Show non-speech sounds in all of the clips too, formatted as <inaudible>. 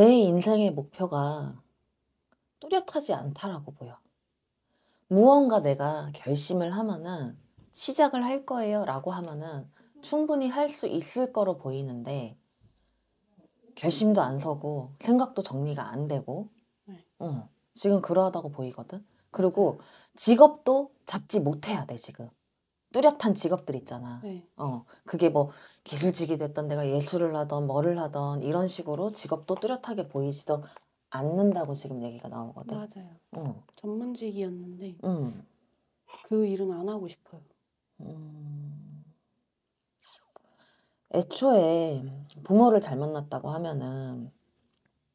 내 인생의 목표가 뚜렷하지 않다라고 보여. 무언가 내가 결심을 하면은 시작을 할 거예요 라고 하면은 충분히 할 수 있을 거로 보이는데 결심도 안 서고 생각도 정리가 안 되고 네. 응, 지금 그러하다고 보이거든. 그리고 직업도 잡지 못해야 돼 지금. 뚜렷한 직업들 있잖아. 네. 어, 그게 뭐 기술직이 됐던 내가 예술을 하던 뭐를 하던 이런 식으로 직업도 뚜렷하게 보이지도 않는다고 지금 얘기가 나오거든. 맞아요. 어. 전문직이었는데 음. 그 일은 안 하고 싶어요. 음. 애초에 부모를 잘 만났다고 하면은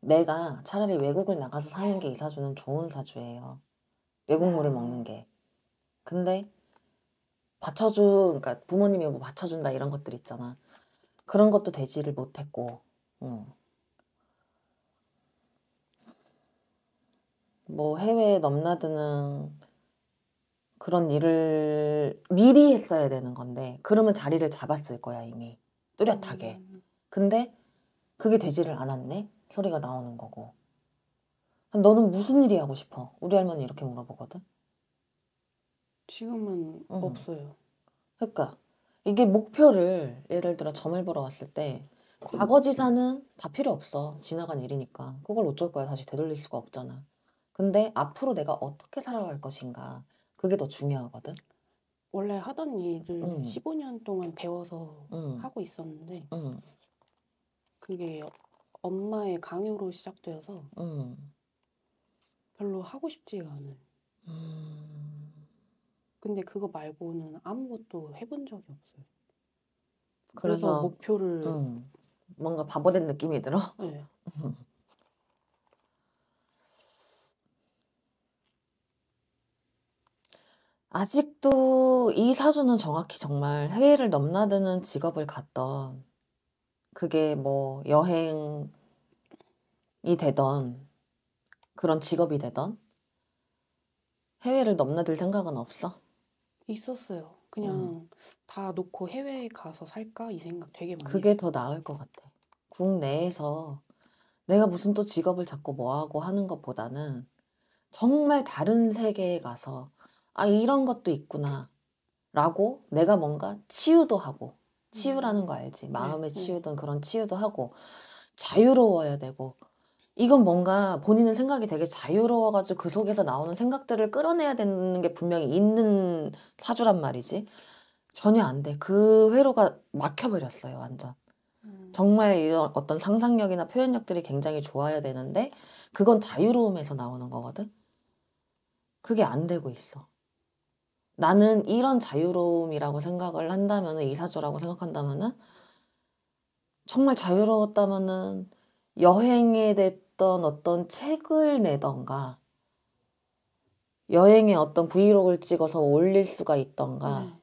내가 차라리 외국을 나가서 사는 게 이 사주는 좋은 사주예요. 외국물을 먹는 게. 근데 받쳐준 그러니까 부모님이 뭐 받쳐준다 이런 것들 있잖아. 그런 것도 되지를 못했고. 음. 뭐 해외에 넘나드는 그런 일을 미리 했어야 되는 건데 그러면 자리를 잡았을 거야 이미 뚜렷하게 음. 근데 그게 되지를 않았네 소리가 나오는 거고 너는 무슨 일이 하고 싶어 우리 할머니 이렇게 물어보거든 지금은 어. 없어요. 그러니까 이게 목표를 예를 들어 점을 보러 왔을 때 과거 지사는 다 필요 없어. 지나간 일이니까. 그걸 어쩔 거야. 다시 되돌릴 수가 없잖아. 근데 앞으로 내가 어떻게 살아갈 것인가. 그게 더 중요하거든. 원래 하던 일을 음. 15년 동안 배워서 음. 하고 있었는데 음. 그게 엄마의 강요로 시작되어서 별로 하고 싶지가 않아요. 음. 근데 그거 말고는 아무것도 해본 적이 없어요. 그래서, 그래서 목표를 음, 뭔가 바보된 느낌이 들어. <laughs> 네. 아직도 이 사주는 정확히 정말 해외를 넘나드는 직업을 갔던 그게 뭐 여행이 되던 그런 직업이 되던 해외를 넘나들 생각은 없어? 있었어요. 그냥 음. 다 놓고 해외에 가서 살까 이 생각 되게 많이. 그게 했어요. 더 나을 것 같아. 국내에서 내가 무슨 또 직업을 잡고 뭐하고 하는 것보다는 정말 다른 세계에 가서 아 이런 것도 있구나 라고 내가 뭔가 치유도 하고 치유라는 음. 거 알지 네, 마음의 네. 치유든 그런 치유도 하고 자유로워야 되고 이건 뭔가 본인은 생각이 되게 자유로워가지고 그 속에서 나오는 생각들을 끌어내야 되는 게 분명히 있는 사주란 말이지. 전혀 안 돼. 그 회로가 막혀버렸어요, 완전. 음. 정말 이런 어떤 상상력이나 표현력들이 굉장히 좋아야 되는데, 그건 자유로움에서 나오는 거거든? 그게 안 되고 있어. 나는 이런 자유로움이라고 생각을 한다면, 이사주라고 생각한다면 정말 자유로웠다면 여행에 대해 어떤 어떤 책을 내던가 여행의 어떤 브이로그를 찍어서 올릴 수가 있던가 네.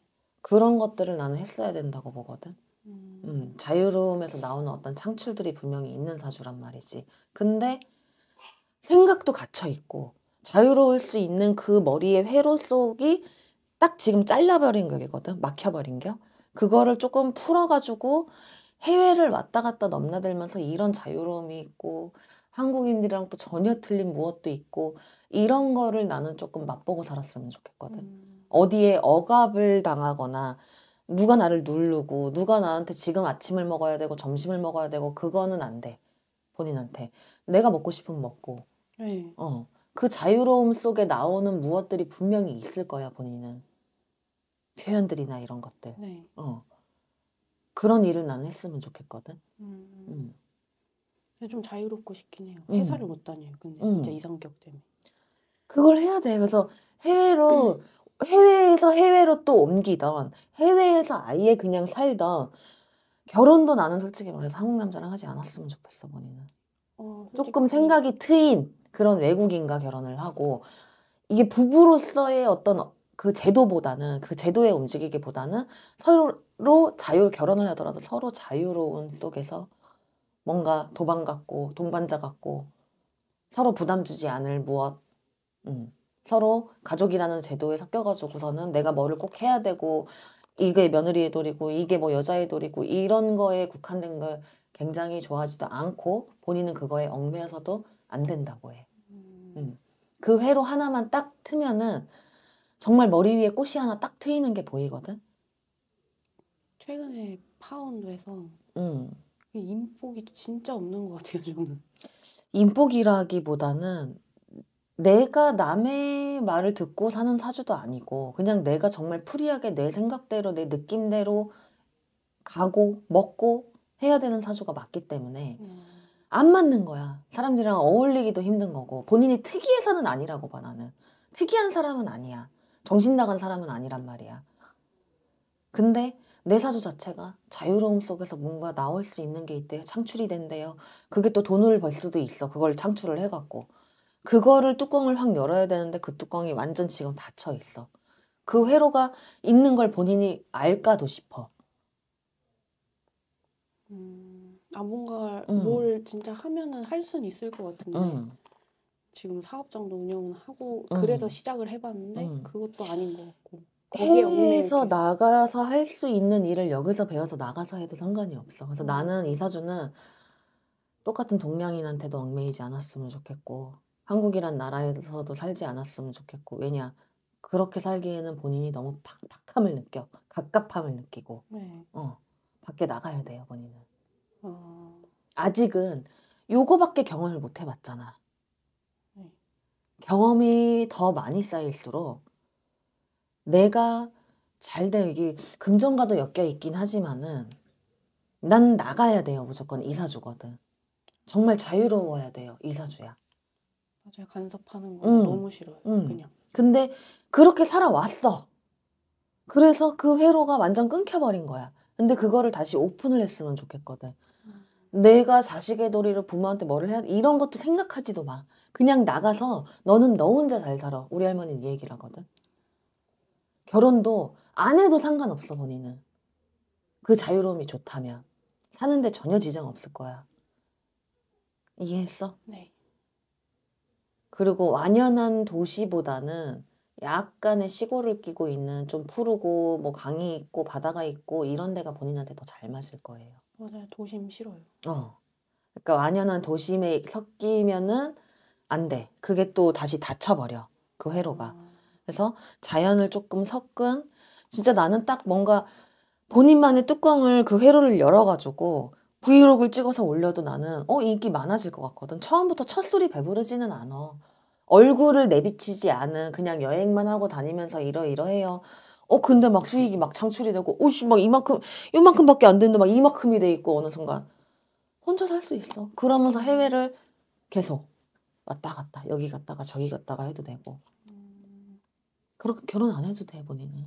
그런 것들을 나는 했어야 된다고 보거든. 음. 음, 자유로움에서 나오는 어떤 창출들이 분명히 있는 사주란 말이지. 근데 생각도 갇혀 있고 자유로울 수 있는 그 머리의 회로 속이 딱 지금 잘라버린 격거든 막혀버린 격. 그거를 조금 풀어가지고 해외를 왔다 갔다 넘나들면서 이런 자유로움이 있고 한국인들이랑 또 전혀 틀린 무엇도 있고 이런 거를 나는 조금 맛보고 살았으면 좋겠거든. 음. 어디에 억압을 당하거나 누가 나를 누르고 누가 나한테 지금 아침을 먹어야 되고 점심을 먹어야 되고 그거는 안 돼. 본인한테 내가 먹고 싶으면 먹고. 네. 어. 그 자유로움 속에 나오는 무엇들이 분명히 있을 거야, 본인은. 표현들이나 이런 것들. 네. 어. 그런 일을 나는 했으면 좋겠거든. 음. 음. 좀 자유롭고 싶긴 해요. 음. 회사를 못 다녀요. 근데 음. 진짜 음. 이상격 때문에. 그걸 해야 돼. 그래서 해외로 음. 해외에서 해외로 또 옮기던 해외에서 아예 그냥 살던 결혼도 나는 솔직히 말해서 한국 남자랑 하지 않았으면 좋겠어 본인은. 어, 조금 생각이 트인 그런 외국인과 결혼을 하고 이게 부부로서의 어떤 그 제도보다는 그 제도에 움직이기보다는 서로 자유 결혼을 하더라도 서로 자유로운 쪽에서 뭔가 도반 같고 동반자 같고 서로 부담 주지 않을 무엇 음. 서로 가족이라는 제도에 섞여가지고서는 내가 뭐를 꼭 해야 되고 이게 며느리의 돌이고 이게 뭐 여자의 돌이고 이런 거에 국한된 걸 굉장히 좋아하지도 않고 본인은 그거에 얽매여서도 안 된다고 해. 음. 음 그 회로 하나만 딱 트면은 정말 머리 위에 꽃이 하나 딱 트이는 게 보이거든. 최근에 파운드에서 음. 인복이 진짜 없는 것 같아요, 저는. 인복이라기보다는 내가 남의 말을 듣고 사는 사주도 아니고 그냥 내가 정말 프리하게 내 생각대로 내 느낌대로 가고 먹고 해야 되는 사주가 맞기 때문에 음. 안 맞는 거야. 사람들이랑 어울리기도 힘든 거고 본인이 특이해서는 아니라고 봐 나는. 특이한 사람은 아니야. 정신 나간 사람은 아니란 말이야. 근데 내 사주 자체가 자유로움 속에서 뭔가 나올 수 있는 게 있대요. 창출이 된대요. 그게 또 돈을 벌 수도 있어. 그걸 창출을 해갖고. 그거를 뚜껑을 확 열어야 되는데 그 뚜껑이 완전 지금 닫혀 있어. 그 회로가 있는 걸 본인이 알까도 싶어. 음, 아 뭔가 음. 뭘 진짜 하면은 할 수는 있을 것 같은데 음. 지금 사업 정도 운영은 하고 음. 그래서 시작을 해봤는데 음. 그것도 아닌 것 같고. 거기에서 나가서 할 수 있는 일을 여기서 배워서 나가서 해도 상관이 없어. 그래서 음. 나는 이사주는 똑같은 동양인한테도 얽매이지 않았으면 좋겠고 한국이란 나라에서도 살지 않았으면 좋겠고 왜냐 그렇게 살기에는 본인이 너무 팍팍함을 느껴 갑갑함을 느끼고 네. 어 밖에 나가야 돼요 본인은 어... 아직은 요거밖에 경험을 못 해봤잖아 네. 경험이 더 많이 쌓일수록 내가 잘 돼. 이게 금전과도 엮여 있긴 하지만은 난 나가야 돼요. 무조건 이사주거든. 정말 자유로워야 돼요. 이사주야. 맞아요. 간섭하는 거 음. 너무 싫어요. 음. 그냥. 근데 그렇게 살아왔어. 그래서 그 회로가 완전 끊겨버린 거야. 근데 그거를 다시 오픈을 했으면 좋겠거든. 내가 자식의 도리를 부모한테 뭐를 해야 이런 것도 생각하지도 마. 그냥 나가서 너는 너 혼자 잘 살아. 우리 할머니는 얘기를 하거든. 결혼도 안 해도 상관없어 본인은. 그 자유로움이 좋다면 사는데 전혀 지장 없을 거야. 이해했어? 네. 그리고 완연한 도시보다는 약간의 시골을 끼고 있는 좀 푸르고 뭐 강이 있고 바다가 있고 이런 데가 본인한테 더 잘 맞을 거예요. 맞아요. 도심 싫어요. 어. 그러니까 완연한 도심에 섞이면은 안 돼. 그게 또 다시 다쳐버려. 그 회로가. 음. 그래서 자연을 조금 섞은 진짜 나는 딱 뭔가 본인만의 뚜껑을 그 회로를 열어가지고 브이로그를 찍어서 올려도 나는 어 인기 많아질 것 같거든. 처음부터 첫 술이 배부르지는 않아. 얼굴을 내비치지 않은 그냥 여행만 하고 다니면서 이러이러해요. 어 근데 막 수익이 막 창출이 되고 오씨 막 이만큼 이만큼밖에 안 되는데 막 이만큼이 돼 있고 어느 순간 혼자 살 수 있어. 그러면서 해외를 계속 왔다 갔다 여기 갔다가 저기 갔다가 해도 되고 그렇게 결혼 안 해도 돼 본인은.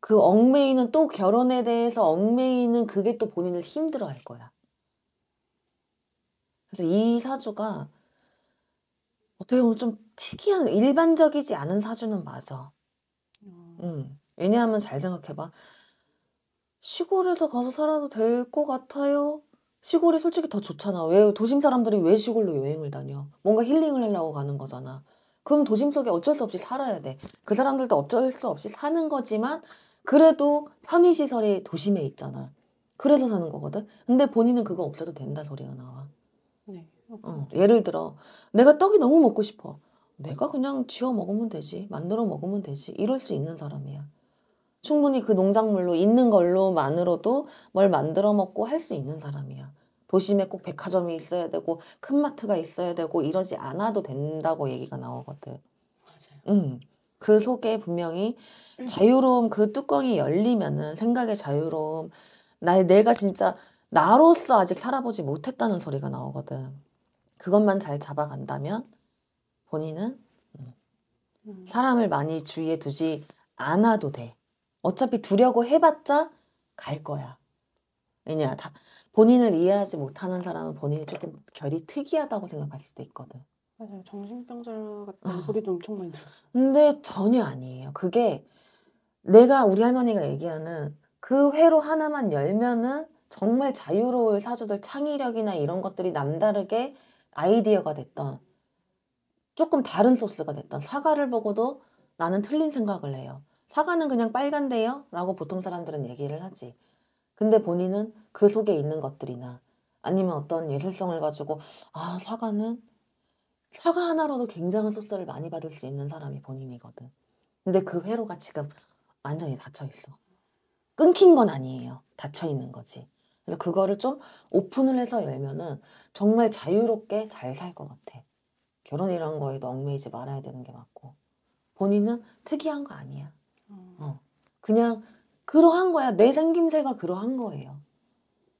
그 얽매이는 또 결혼에 대해서 얽매이는 그게 또 본인을 힘들어할 거야. 그래서 이 사주가 어떻게 보면 좀 특이한 일반적이지 않은 사주는 맞아. 음. 음. 왜냐하면 잘 생각해봐. 시골에서 가서 살아도 될 것 같아요. 시골이 솔직히 더 좋잖아. 왜 도심 사람들이 왜 시골로 여행을 다녀? 뭔가 힐링을 하려고 가는 거잖아. 그럼 도심 속에 어쩔 수 없이 살아야 돼. 그 사람들도 어쩔 수 없이 사는 거지만 그래도 편의시설이 도심에 있잖아. 그래서 사는 거거든. 근데 본인은 그거 없어도 된다 소리가 나와. 네. 어, 예를 들어 내가 떡이 너무 먹고 싶어. 내가 그냥 지어 먹으면 되지. 만들어 먹으면 되지. 이럴 수 있는 사람이야. 충분히 그 농작물로 있는 걸로만으로도 뭘 만들어 먹고 할 수 있는 사람이야. 도심에 꼭 백화점이 있어야 되고 큰 마트가 있어야 되고 이러지 않아도 된다고 얘기가 나오거든. 맞아요. 음. 그 속에 분명히 음. 자유로움 그 뚜껑이 열리면은 생각의 자유로움 나 내가 진짜 나로서 아직 살아보지 못했다는 소리가 나오거든. 그것만 잘 잡아간다면 본인은 음. 음. 사람을 많이 주위에 두지 않아도 돼. 어차피 두려고 해봤자 갈 거야. 왜냐, 다, 본인을 이해하지 못하는 사람은 본인이 조금 결이 특이하다고 생각할 수도 있거든. 맞아요. 정신병자 같은 아. 소리도 어. 엄청 많이 들었어 근데 전혀 아니에요. 그게 내가 우리 할머니가 얘기하는 그 회로 하나만 열면은 정말 자유로울 사주들 창의력이나 이런 것들이 남다르게 아이디어가 됐던 조금 다른 소스가 됐던 사과를 보고도 나는 틀린 생각을 해요. 사과는 그냥 빨간데요? 라고 보통 사람들은 얘기를 하지. 근데 본인은 그 속에 있는 것들이나 아니면 어떤 예술성을 가지고 아 사과는 사과 하나로도 굉장한 소스를 많이 받을 수 있는 사람이 본인이거든. 근데 그 회로가 지금 완전히 닫혀 있어. 끊긴 건 아니에요. 닫혀 있는 거지. 그래서 그거를 좀 오픈을 해서 열면은 정말 자유롭게 잘 살 것 같아. 결혼이란 거에도 얽매이지 말아야 되는 게 맞고. 본인은 특이한 거 아니야. 음. 어. 그냥 그러한 거야. 내 생김새가 그러한 거예요.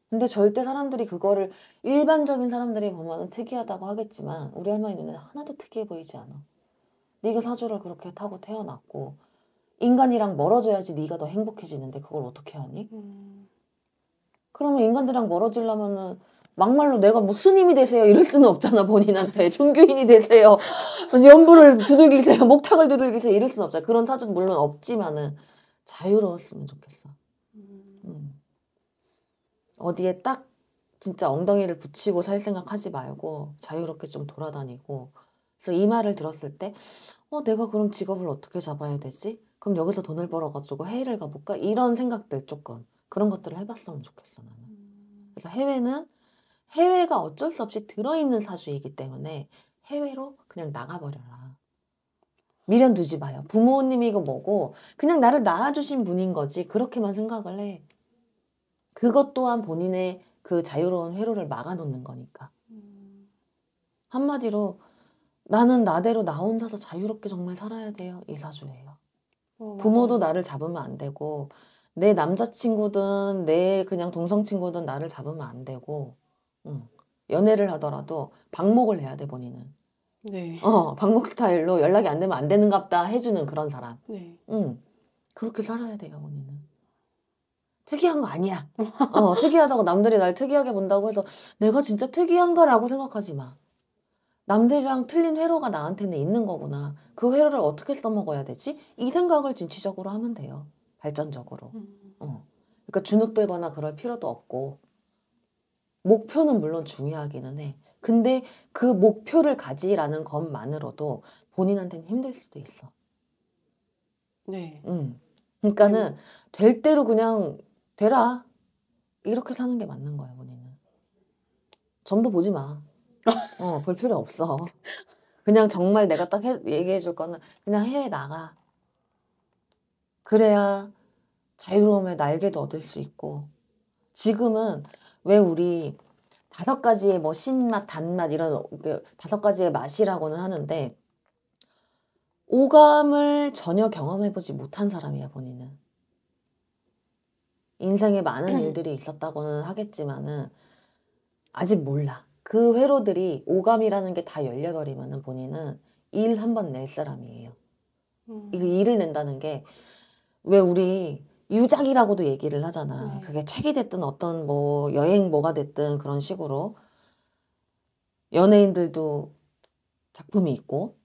근데 절대 사람들이 그거를 일반적인 사람들이 보면 특이하다고 하겠지만 우리 할머니 눈에 하나도 특이해 보이지 않아. 네가 사주를 그렇게 타고 태어났고 인간이랑 멀어져야지 네가 더 행복해지는데 그걸 어떻게 하니? 음. 그러면 인간들이랑 멀어지려면은 막말로 내가 뭐 스님이 되세요 이럴 수는 없잖아 본인한테 <laughs> 종교인이 되세요 연불을 두들기세요 목탁을 두들기세요 이럴 수는 없잖아 그런 사주는 물론 없지만은 자유로웠으면 좋겠어. 음. 어디에 딱 진짜 엉덩이를 붙이고 살 생각하지 말고 자유롭게 좀 돌아다니고 그래서 이 말을 들었을 때 어, 내가 그럼 직업을 어떻게 잡아야 되지? 그럼 여기서 돈을 벌어가지고 해외를 가볼까? 이런 생각들 조금 그런 것들을 해봤으면 좋겠어 나는. 그래서 해외는 해외가 어쩔 수 없이 들어있는 사주이기 때문에 해외로 그냥 나가버려라. 미련 두지 마요. 부모님이고 뭐고 그냥 나를 낳아주신 분인 거지 그렇게만 생각을 해. 그것 또한 본인의 그 자유로운 회로를 막아놓는 거니까. 한마디로 나는 나대로 나 혼자서 자유롭게 정말 살아야 돼요. 이사주예요. 어, 부모도 나를 잡으면 안 되고 내 남자친구든 내 그냥 동성친구든 나를 잡으면 안 되고 응. 연애를 하더라도 방목을 해야 돼 본인은. 네. 어, 방목 스타일로 연락이 안 되면 안 되는갑다 해주는 그런 사람. 네. 음. 그렇게 살아야 돼요, 언니는. 특이한 거 아니야. 어, 특이하다고 남들이 날 특이하게 본다고 해서 내가 진짜 특이한가라고 생각하지 마. 남들이랑 틀린 회로가 나한테는 있는 거구나. 그 회로를 어떻게 써먹어야 되지? 이 생각을 진취적으로 하면 돼요. 발전적으로. 음. 어. 그러니까 주눅들거나 그럴 필요도 없고. 목표는 물론 중요하기는 해. 근데 그 목표를 가지라는 것만으로도 본인한테는 힘들 수도 있어. 네. 음. 그러니까는 음. 될 대로 그냥 되라. 이렇게 사는 게 맞는 거야, 본인은. 점도 보지 마. <laughs> 어, 볼 필요 없어. 그냥 정말 내가 딱 해, 얘기해 줄 거는 그냥 해외 나가. 그래야 자유로움의 날개도 얻을 수 있고 지금은 왜 우리 다섯 가지의 뭐 신맛, 단맛 이런 다섯 가지의 맛이라고는 하는데 오감을 전혀 경험해보지 못한 사람이야 본인은. 인생에 많은 음. 일들이 있었다고는 하겠지만은 아직 몰라. 그 회로들이 오감이라는 게 다 열려버리면은 본인은 일한번낼 사람이에요. 음. 이 일을 낸다는 게 왜 우리 유작이라고도 얘기를 하잖아. 네. 그게 책이 됐든 어떤 뭐 여행 뭐가 됐든 그런 식으로 연예인들도 작품이 있고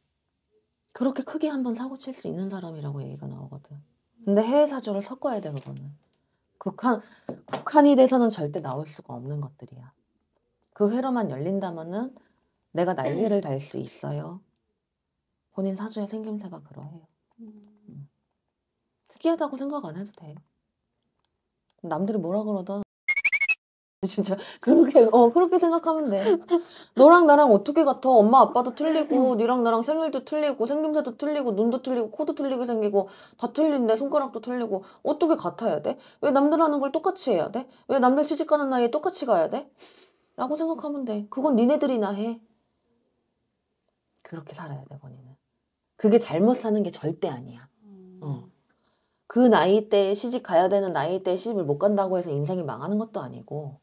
그렇게 크게 한번 사고 칠 수 있는 사람이라고 얘기가 나오거든. 근데 해외 사주를 섞어야 돼 그거는. 국한 국한이 돼서는 절대 나올 수가 없는 것들이야. 그 회로만 열린다면은 내가 날개를 달 수 있어요. 본인 사주의 생김새가 그러해요. 음. 특이하다고 생각 안 해도 돼. 남들이 뭐라 그러다. <laughs> 진짜 그렇게 어 그렇게 생각하면 돼. 너랑 나랑 어떻게 같아? 엄마 아빠도 틀리고 음. 니랑 나랑 생일도 틀리고 생김새도 틀리고 눈도 틀리고 코도 틀리게 생기고 다 틀린데 손가락도 틀리고 어떻게 같아야 돼? 왜 남들 하는 걸 똑같이 해야 돼? 왜 남들 시집 가는 나이에 똑같이 가야 돼? 라고 생각하면 돼. 그건 니네들이나 해. 그렇게 살아야 돼 본인은. 그게 잘못 사는 게 절대 아니야. 음. 어. 그 나이 때에 시집 가야 되는 나이 때에 시집을 못 간다고 해서 인생이 망하는 것도 아니고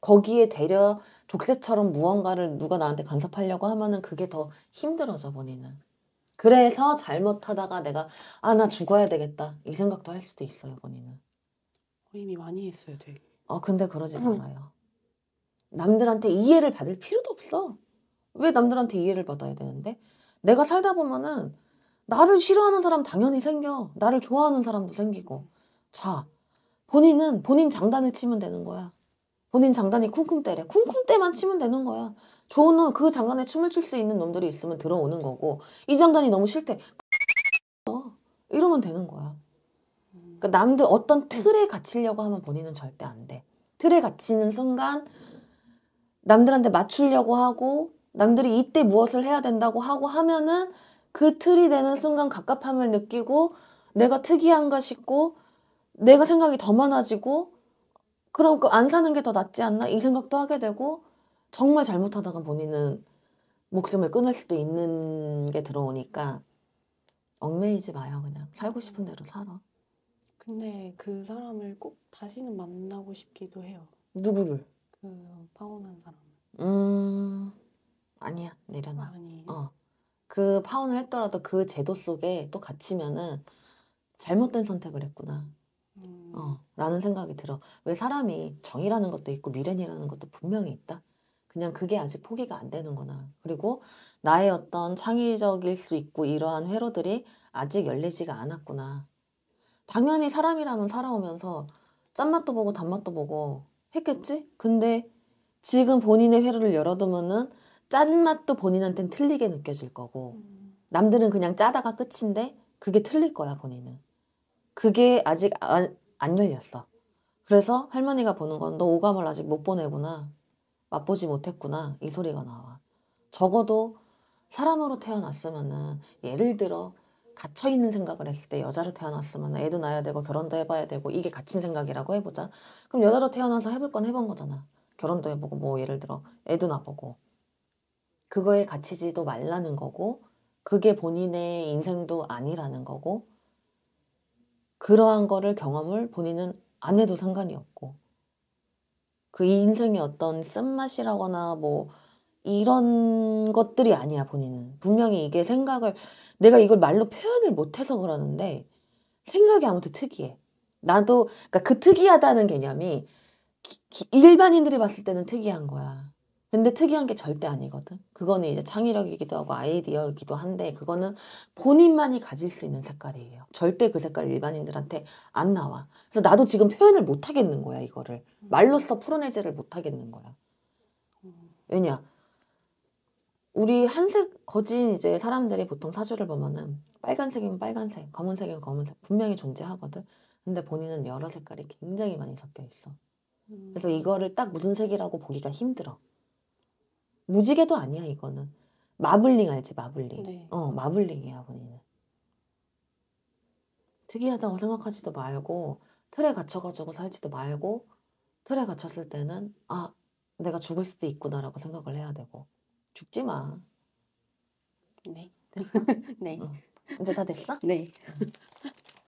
거기에 대려 족쇄처럼 무언가를 누가 나한테 간섭하려고 하면은 그게 더 힘들어져 본인은. 그래서 잘못하다가 내가 아 나 죽어야 되겠다 이 생각도 할 수도 있어요 본인은. 이미 많이 했어요 되게. 아 근데 그러지 응. 말아요. 남들한테 이해를 받을 필요도 없어. 왜 남들한테 이해를 받아야 되는데? 내가 살다 보면은 나를 싫어하는 사람 당연히 생겨. 나를 좋아하는 사람도 생기고. 자, 본인은 본인 장단을 치면 되는 거야. 본인 장단이 쿵쿵 때래. 쿵쿵 때만 치면 되는 거야. 좋은 놈, 그 장단에 춤을 출 수 있는 놈들이 있으면 들어오는 거고, 이 장단이 너무 싫대. <laughs> 이러면 되는 거야. 그러니까 남들 어떤 틀에 갇히려고 하면 본인은 절대 안 돼. 틀에 갇히는 순간, 남들한테 맞추려고 하고, 남들이 이때 무엇을 해야 된다고 하고 하면은 그 틀이 되는 순간 갑갑함을 느끼고 내가 특이한가 싶고 내가 생각이 더 많아지고 그럼 그안 사는 게 더 낫지 않나 이 생각도 하게 되고 정말 잘못하다가 본인은 목숨을 끊을 수도 있는 게 들어오니까 얽매이지 마요 그냥 살고 싶은 대로 살아 근데 그 사람을 꼭 다시는 만나고 싶기도 해요 누구를? 그 파혼한 사람 음 아니야 내려놔 아, 아니. 어그 파혼을 했더라도 그 제도 속에 또 갇히면은 잘못된 선택을 했구나. 음. 어, 라는 생각이 들어. 왜 사람이 정이라는 것도 있고 미련이라는 것도 분명히 있다. 그냥 그게 아직 포기가 안 되는구나. 그리고 나의 어떤 창의적일 수 있고 이러한 회로들이 아직 열리지가 않았구나. 당연히 사람이라면 살아오면서 짠맛도 보고 단맛도 보고 했겠지? 근데 지금 본인의 회로를 열어두면은 짠맛도 본인한테는 틀리게 느껴질 거고 남들은 그냥 짜다가 끝인데 그게 틀릴 거야 본인은 그게 아직 안, 안 열렸어 그래서 할머니가 보는 건 너 오감을 아직 못 보내구나 맛보지 못했구나 이 소리가 나와 적어도 사람으로 태어났으면은 예를 들어 갇혀 있는 생각을 했을 때 여자로 태어났으면 애도 낳아야 되고 결혼도 해봐야 되고 이게 갇힌 생각이라고 해보자. 그럼 여자로 태어나서 해볼 건 해본 거잖아. 결혼도 해보고 뭐 예를 들어 애도 낳아보고 그거에 갇히지도 말라는 거고, 그게 본인의 인생도 아니라는 거고, 그러한 거를 경험을 본인은 안 해도 상관이 없고, 그 인생의 어떤 쓴맛이라거나 뭐, 이런 것들이 아니야, 본인은. 분명히 이게 생각을, 내가 이걸 말로 표현을 못해서 그러는데, 생각이 아무튼 특이해. 나도, 그러니까 그 특이하다는 개념이 기, 기, 일반인들이 봤을 때는 특이한 거야. 근데 특이한 게 절대 아니거든. 그거는 이제 창의력이기도 하고 아이디어이기도 한데 그거는 본인만이 가질 수 있는 색깔이에요. 절대 그 색깔 일반인들한테 안 나와. 그래서 나도 지금 표현을 못 하겠는 거야, 이거를. 말로써 풀어내지를 못 하겠는 거야. 왜냐? 우리 한색 거진 이제 사람들이 보통 사주를 보면은 빨간색이면 빨간색, 검은색이면 검은색 분명히 존재하거든. 근데 본인은 여러 색깔이 굉장히 많이 섞여 있어. 그래서 음. 이거를 딱 무슨 색이라고 보기가 힘들어. 무지개도 아니야 이거는. 마블링 알지 마블링. 네. 어 마블링이야 본인은. 특이하다고 생각하지도 말고 틀에 갇혀가지고 살지도 말고 틀에 갇혔을 때는 아 내가 죽을 수도 있구나라고 생각을 해야 되고 죽지 마. 네. <laughs> 네. 응. 어. 이제 다 됐어? 네. <laughs>